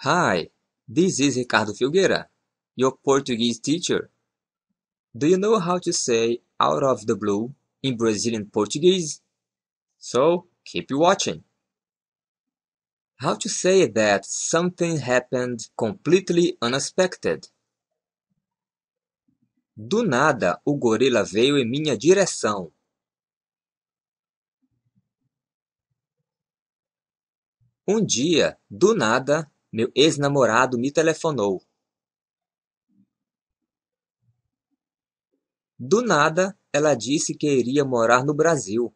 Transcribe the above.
Hi, this is Ricardo Filgueira, your Portuguese teacher. Do you know how to say out of the blue in Brazilian Portuguese? So, keep watching. How to say that something happened completely unexpected. Do nada, o gorila veio em minha direção. Um dia, do nada, meu ex-namorado me telefonou. Do nada, ela disse que iria morar no Brasil.